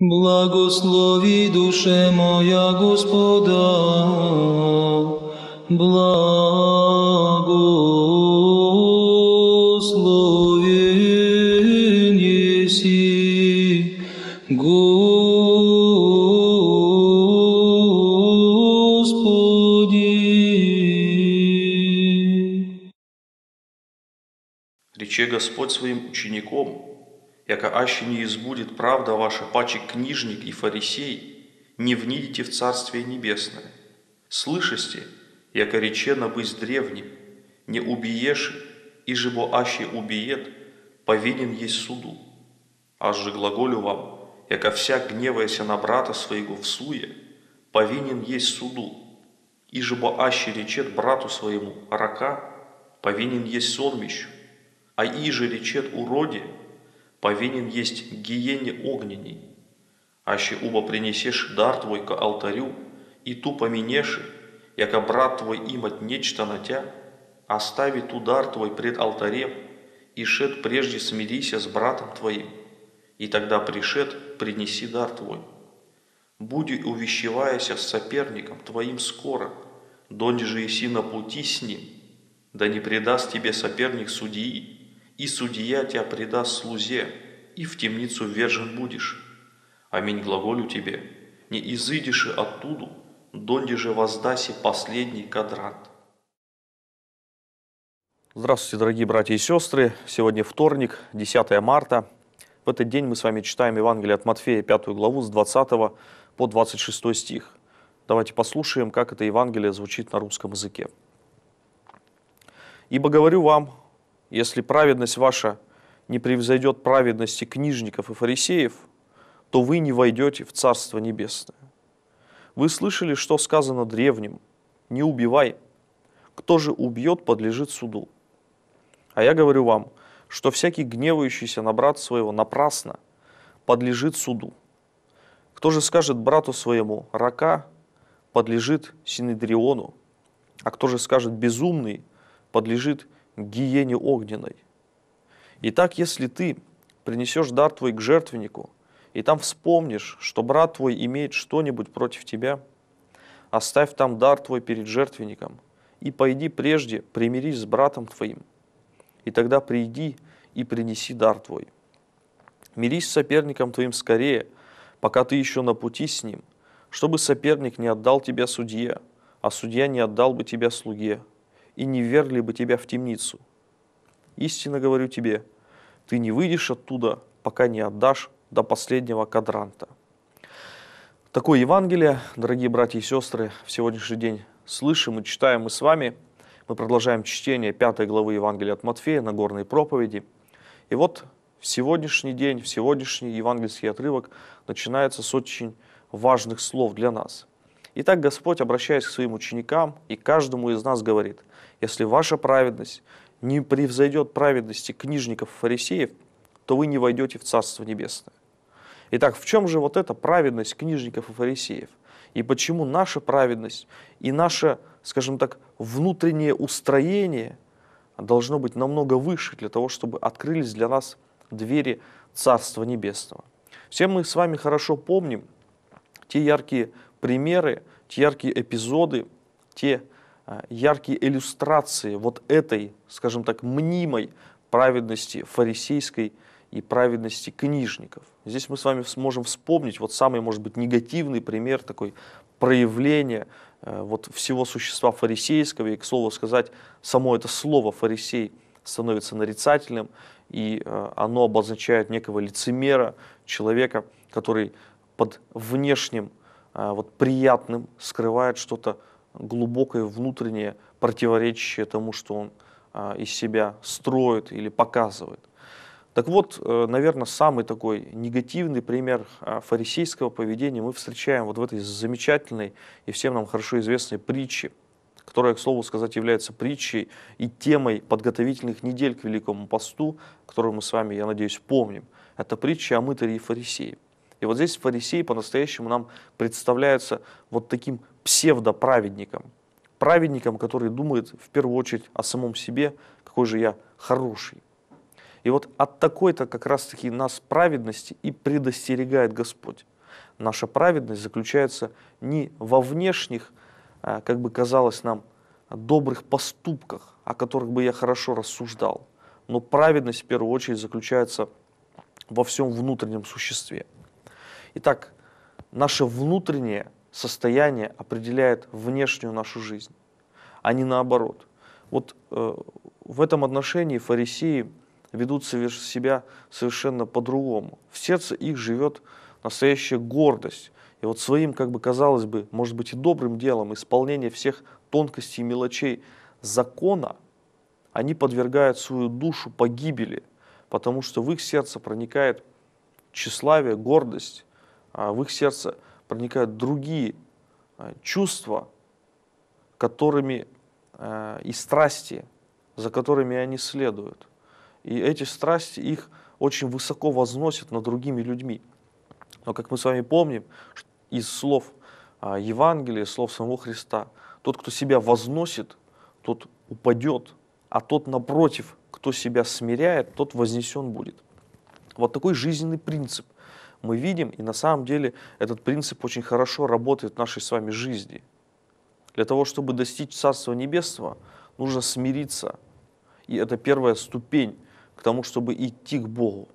Благослови душе моя Господа, благослови неси, Господи. Рече Господь своим учеником, яко аще не избудет правда ваша паче книжник и фарисей, не внидите в Царствие Небесное. Слышите, яко речено быть древним, не убиешь, и же аще убиет, повинен есть суду. Аж же глаголю вам, яко вся гневаяся на брата своего в суе, повинен есть суду. И же аще речет брату своему рака, повинен есть сонмищу. А же речет уроде, повинен есть гиене огненней. Аще уба принесешь дар твой к алтарю, и ту поменеши, яко брат твой имать нечто на тя, остави ту дар твой пред алтарем, и шед прежде смирися с братом твоим, и тогда пришед, принеси дар твой. Буди увещеваяся с соперником твоим скоро, донди же еси на пути с ним, да не предаст тебе соперник судьи, и судья тебя предаст слузе, и в темницу ввержен будешь. Аминь глаголю тебе, не изыдишь оттуду, донде же воздаси последний кадрат. Здравствуйте, дорогие братья и сестры! Сегодня вторник, 10 марта. В этот день мы с вами читаем Евангелие от Матфея, 5 главу, с 20 по 26 стих. Давайте послушаем, как это Евангелие звучит на русском языке. «Ибо говорю вам, если праведность ваша не превзойдет праведности книжников и фарисеев, то вы не войдете в Царство Небесное. Вы слышали, что сказано древним «Не убивай, кто же убьет, подлежит суду». А я говорю вам, что всякий гневающийся на брата своего напрасно подлежит суду. Кто же скажет брату своему «рака» подлежит Синедриону, а кто же скажет «безумный» подлежит гиене огненной. Итак, если ты принесешь дар твой к жертвеннику, и там вспомнишь, что брат твой имеет что-нибудь против тебя, оставь там дар твой перед жертвенником, и пойди прежде, примирись с братом твоим, и тогда приди и принеси дар твой. Мирись с соперником твоим скорее, пока ты еще на пути с ним, чтобы соперник не отдал тебя судье, а судья не отдал бы тебя слуге, и не вергли бы тебя в темницу. Истинно говорю тебе, ты не выйдешь оттуда, пока не отдашь до последнего кадранта. Такое Евангелие, дорогие братья и сестры, в сегодняшний день слышим и читаем мы с вами. Мы продолжаем чтение пятой главы Евангелия от Матфея, на Нагорной проповеди. И вот в сегодняшний день, в сегодняшний евангельский отрывок начинается с очень важных слов для нас. Итак, Господь, обращаясь к своим ученикам и каждому из нас, говорит – если ваша праведность не превзойдет праведности книжников и фарисеев, то вы не войдете в Царство Небесное. Итак, в чем же вот эта праведность книжников и фарисеев? И почему наша праведность и наше, скажем так, внутреннее устроение должно быть намного выше для того, чтобы открылись для нас двери Царства Небесного? Все мы с вами хорошо помним те яркие примеры, те яркие эпизоды, те Э, яркие иллюстрации вот этой, скажем так, мнимой праведности фарисейской и праведности книжников. Здесь мы с вами сможем вспомнить вот самый, может быть, негативный пример такой проявления э, вот всего существа фарисейского, и, к слову сказать, само это слово «фарисей» становится нарицательным, и э, оно обозначает некого лицемера, человека, который под внешним вот приятным скрывает что-то глубокое внутреннее противоречие тому, что он а, из себя строит или показывает. Так вот, э, наверное, самый такой негативный пример а, фарисейского поведения мы встречаем вот в этой замечательной и всем нам хорошо известной притче, которая, к слову сказать, является притчей и темой подготовительных недель к Великому посту, которую мы с вами, я надеюсь, помним. Это притча о мытаре и фарисее. И вот здесь фарисеи по-настоящему нам представляются вот таким псевдоправедником, праведником, который думает в первую очередь о самом себе, какой же я хороший. И вот от такой-то как раз-таки нас праведности и предостерегает Господь. Наша праведность заключается не во внешних, а, как бы казалось нам, добрых поступках, о которых бы я хорошо рассуждал, но праведность в первую очередь заключается во всем внутреннем существе. Итак, наше внутреннее состояние определяет внешнюю нашу жизнь, а не наоборот. Вот э, в этом отношении фарисеи ведут себя совершенно по-другому. В сердце их живет настоящая гордость. И вот своим, как бы казалось бы, может быть и добрым делом, исполнение всех тонкостей и мелочей закона, они подвергают свою душу погибели, потому что в их сердце проникает тщеславие, гордость, а в их сердце – проникают другие э, чувства, которыми э, и страсти, за которыми они следуют. И эти страсти их очень высоко возносят над другими людьми. Но, как мы с вами помним, из слов а, Евангелия, слов самого Христа, тот, кто себя возносит, тот упадет, а тот, напротив, кто себя смиряет, тот вознесен будет. Вот такой жизненный принцип мы видим, и на самом деле этот принцип очень хорошо работает в нашей с вами жизни. Для того, чтобы достичь Царства Небесного, нужно смириться. И это первая ступень к тому, чтобы идти к Богу.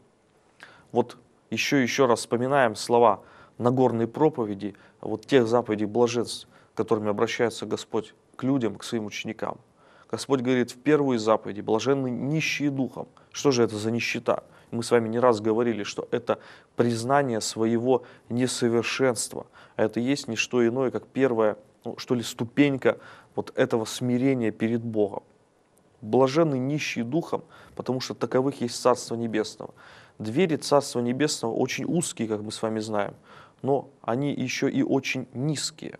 Вот еще еще раз вспоминаем слова Нагорной проповеди, вот тех заповедей блаженств, которыми обращается Господь к людям, к своим ученикам – Господь говорит в первую заповеди, блаженны нищие духом. Что же это за нищета? Мы с вами не раз говорили, что это признание своего несовершенства. А это есть не что иное, как первая, ну, что ли, ступенька вот этого смирения перед Богом. Блаженны нищие духом, потому что таковых есть Царство Небесного. Двери Царства Небесного очень узкие, как мы с вами знаем, но они еще и очень низкие.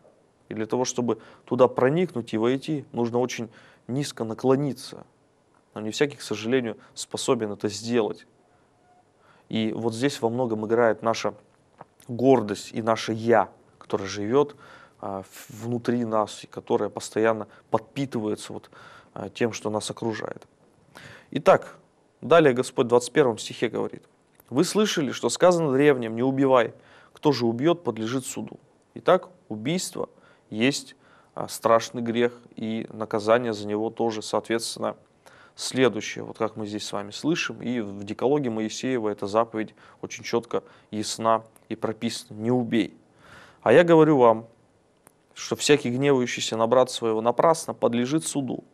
И для того, чтобы туда проникнуть и войти, нужно очень низко наклониться. Но не всякий, к сожалению, способен это сделать. И вот здесь во многом играет наша гордость и наше «я», которое живет а, внутри нас и которое постоянно подпитывается вот а, тем, что нас окружает. Итак, далее Господь в 21 стихе говорит. «Вы слышали, что сказано древним, не убивай, кто же убьет, подлежит суду. Итак, убийство есть а, страшный грех, и наказание за него тоже, соответственно, следующее, вот как мы здесь с вами слышим, и в Декологе Моисеева эта заповедь очень четко ясна и прописана «не убей». А я говорю вам, что всякий гневающийся на брата своего напрасно подлежит суду.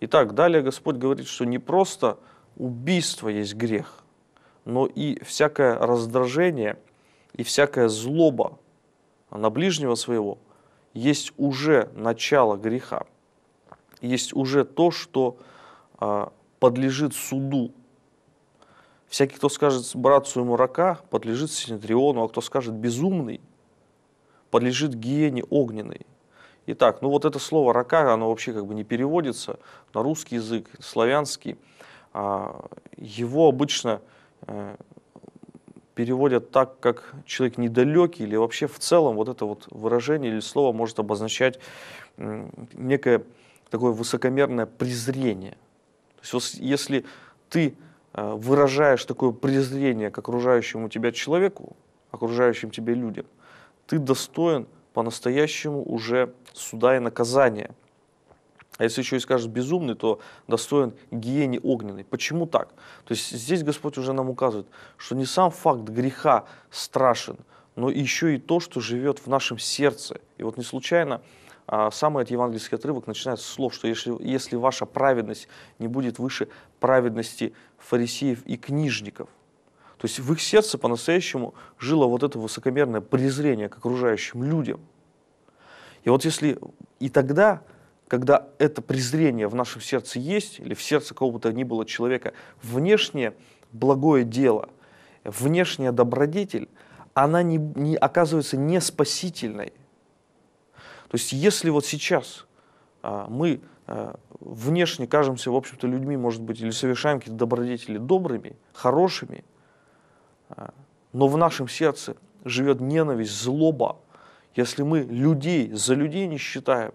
Итак, далее Господь говорит, что не просто убийство есть грех, но и всякое раздражение, и всякая злоба на ближнего своего – есть уже начало греха, есть уже то, что э, подлежит суду. Всякий, кто скажет братцу своему рака, подлежит синедриону, а кто скажет безумный, подлежит гиене огненной. Итак, ну вот это слово рака, оно вообще как бы не переводится на русский язык, славянский. А, его обычно э, переводят так, как человек недалекий, или вообще в целом вот это вот выражение или слово может обозначать некое такое высокомерное презрение. То есть если ты э, выражаешь такое презрение к окружающему тебя человеку, окружающим тебе людям, ты достоин по-настоящему уже суда и наказания – а если еще и скажешь безумный, то достоин гиене огненной. Почему так? То есть здесь Господь уже нам указывает, что не сам факт греха страшен, но еще и то, что живет в нашем сердце. И вот не случайно а, самый этот евангельский отрывок начинается с слов, что если, если ваша праведность не будет выше праведности фарисеев и книжников, то есть в их сердце по-настоящему жило вот это высокомерное презрение к окружающим людям. И вот если и тогда когда это презрение в нашем сердце есть, или в сердце кого то ни было человека, внешнее благое дело, внешняя добродетель, она не, не, оказывается не спасительной. То есть если вот сейчас а, мы а, внешне кажемся, в общем-то, людьми, может быть, или совершаем какие-то добродетели добрыми, хорошими, а, но в нашем сердце живет ненависть, злоба, если мы людей за людей не считаем,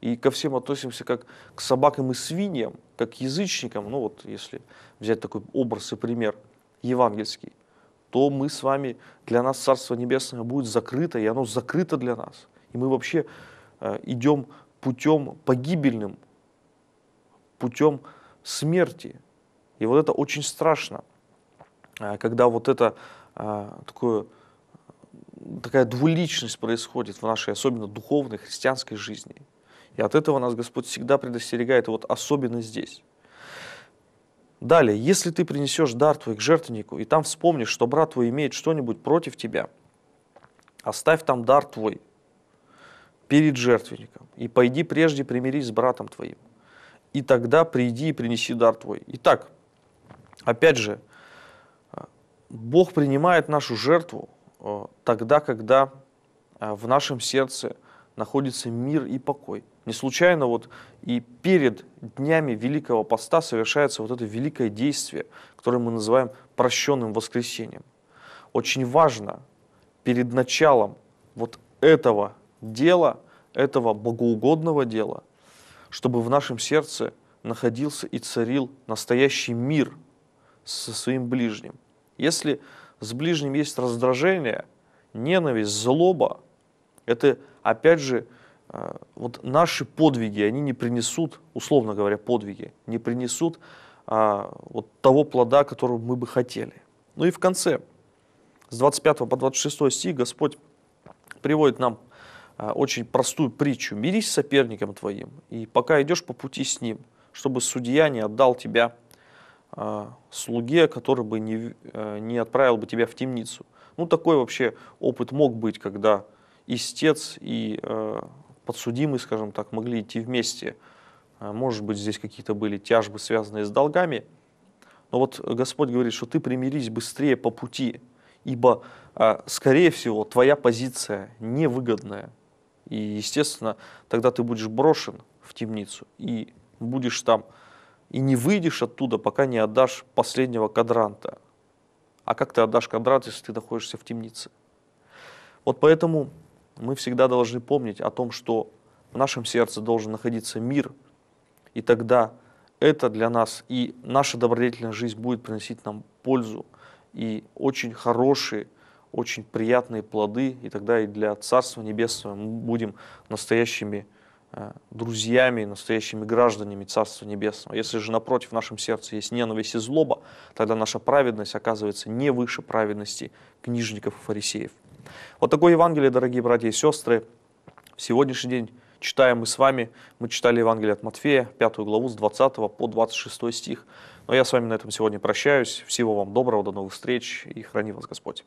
и ко всем относимся как к собакам и свиньям, как к язычникам, ну вот если взять такой образ и пример евангельский, то мы с вами, для нас Царство Небесное будет закрыто, и оно закрыто для нас. И мы вообще э, идем путем погибельным, путем смерти. И вот это очень страшно, э, когда вот это э, такое такая двуличность происходит в нашей, особенно духовной, христианской жизни. И от этого нас Господь всегда предостерегает, вот особенно здесь. Далее, если ты принесешь дар твой к жертвеннику, и там вспомнишь, что брат твой имеет что-нибудь против тебя, оставь там дар твой перед жертвенником, и пойди прежде примирись с братом твоим, и тогда приди и принеси дар твой. Итак, опять же, а, Бог принимает нашу жертву а, тогда, когда а, в нашем сердце – находится мир и покой. Не случайно вот и перед днями Великого Поста совершается вот это великое действие, которое мы называем прощенным воскресением. Очень важно перед началом вот этого дела, этого богоугодного дела, чтобы в нашем сердце находился и царил настоящий мир со своим ближним. Если с ближним есть раздражение, ненависть, злоба – это, опять же, э, вот наши подвиги, они не принесут, условно говоря, подвиги, не принесут а, вот того плода, которого мы бы хотели. Ну и в конце, с 25 по 26 стих Господь приводит нам а, очень простую притчу. «Мирись с соперником твоим, и пока идешь по пути с ним, чтобы судья не отдал тебя а, слуге, который бы не, а, не отправил бы тебя в темницу». Ну такой вообще опыт мог быть, когда истец и э, подсудимый, скажем так, могли идти вместе. Э, может быть, здесь какие-то были тяжбы, связанные с долгами. Но вот Господь говорит, что ты примирись быстрее по пути, ибо, э, скорее всего, твоя позиция невыгодная. И, естественно, тогда ты будешь брошен в темницу и будешь там, и не выйдешь оттуда, пока не отдашь последнего кадранта. А как ты отдашь кадрант, если ты находишься в темнице? Вот поэтому мы всегда должны помнить о том, что в нашем сердце должен находиться мир, и тогда это для нас и наша добродетельная жизнь будет приносить нам пользу и очень хорошие, очень приятные плоды, и тогда и для Царства Небесного мы будем настоящими э, друзьями, настоящими гражданами Царства Небесного. Если же напротив в нашем сердце есть ненависть и злоба, тогда наша праведность оказывается не выше праведности книжников и фарисеев. Вот такое Евангелие, дорогие братья и сестры, в сегодняшний день читаем мы с вами. Мы читали Евангелие от Матфея, 5 главу с 20 по 26 стих. Но я с вами на этом сегодня прощаюсь. Всего вам доброго, до новых встреч и храни вас Господь.